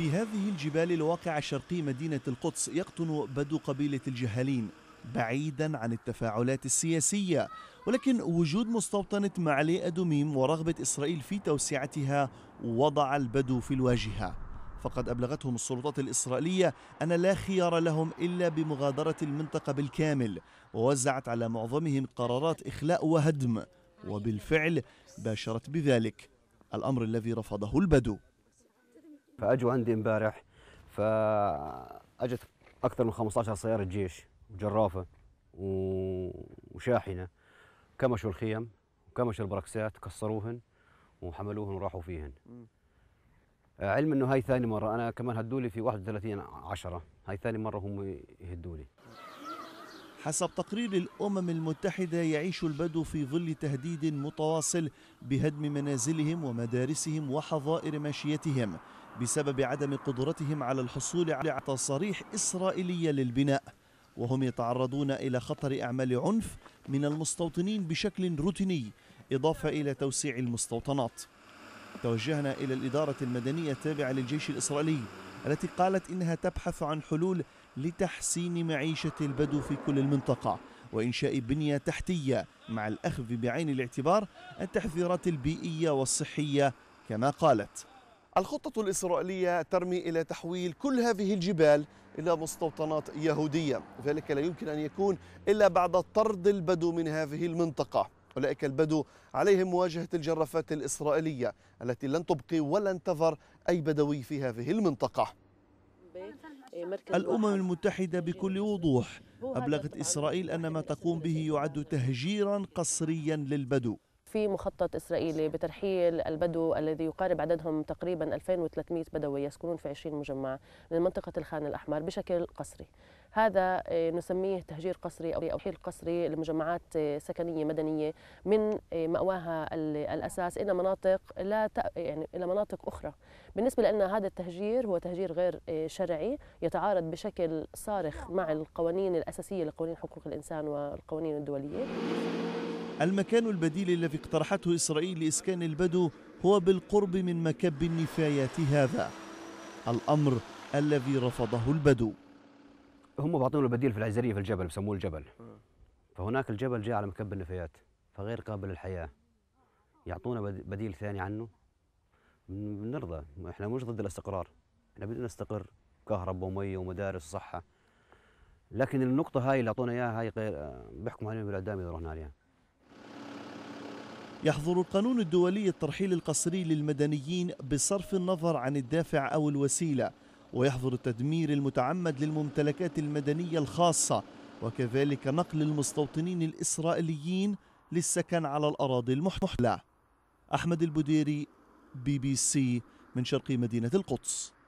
في هذه الجبال الواقعة شرقي مدينة القدس يقطن بدو قبيلة الجهالين بعيدا عن التفاعلات السياسية ولكن وجود مستوطنة معلي أدوميم ورغبة إسرائيل في توسعتها وضع البدو في الواجهة فقد أبلغتهم السلطات الإسرائيلية أن لا خيار لهم إلا بمغادرة المنطقة بالكامل ووزعت على معظمهم قرارات إخلاء وهدم وبالفعل باشرت بذلك الأمر الذي رفضه البدو فاجوا عندي امبارح فاجت اكثر من 15 سياره جيش وجرافه وشاحنه كمشوا الخيم وكمشوا البركسات كسروهن وحملوهن وراحوا فيهن علم انه هاي ثاني مره انا كمان هدوا لي في 31 10 هاي ثاني مره هم يهدوا لي حسب تقرير الامم المتحده يعيش البدو في ظل تهديد متواصل بهدم منازلهم ومدارسهم وحظائر ماشيتهم بسبب عدم قدرتهم على الحصول على تصاريح إسرائيلية للبناء وهم يتعرضون إلى خطر أعمال عنف من المستوطنين بشكل روتيني إضافة إلى توسيع المستوطنات توجهنا إلى الإدارة المدنية التابعة للجيش الإسرائيلي التي قالت إنها تبحث عن حلول لتحسين معيشة البدو في كل المنطقة وإنشاء بنية تحتية مع الأخذ بعين الاعتبار التحذيرات البيئية والصحية كما قالت الخطة الإسرائيلية ترمي إلى تحويل كل هذه الجبال إلى مستوطنات يهودية ذلك لا يمكن أن يكون إلا بعد طرد البدو من هذه المنطقة أولئك البدو عليهم مواجهة الجرافات الإسرائيلية التي لن تبقي ولن تذر أي بدوي في هذه المنطقة الأمم المتحدة بكل وضوح أبلغت إسرائيل أن ما تقوم به يعد تهجيرا قسريا للبدو في مخطط إسرائيلي بترحيل البدو الذي يقارب عددهم تقريبا 2300 بدوي يسكنون في 20 مجمع من منطقة الخان الأحمر بشكل قسري هذا آه، نسميه تهجير قسري أو رحيل قسري لمجمعات آه، سكنية مدنية من آه، مأواها الأساس إلى مناطق لا يعني إلى مناطق أخرى بالنسبة لنا هذا التهجير هو تهجير غير شرعي يتعارض بشكل صارخ مع القوانين الأساسية لقوانين حقوق الإنسان والقوانين الدولية المكان البديل الذي اقترحته إسرائيل لإسكان البدو هو بالقرب من مكب النفايات هذا الأمر الذي رفضه البدو هم بعطونا البديل في العزرية في الجبل بسموه الجبل فهناك الجبل جاء على مكب النفايات فغير قابل للحياة يعطونا بديل ثاني عنه بنرضى احنا مش ضد الاستقرار احنا بدنا نستقر كهرباء ومي ومدارس وصحة لكن النقطة هاي اللي أعطونا إياها هاي بيحكم آه، بيحكموا علينا بالإعدام إذا رحنا عليها يحظر القانون الدولي الترحيل القسري للمدنيين بصرف النظر عن الدافع أو الوسيلة ويحظر التدمير المتعمد للممتلكات المدنية الخاصة وكذلك نقل المستوطنين الإسرائيليين للسكن على الأراضي المحتلة أحمد البديري بي بي سي من شرق مدينة القدس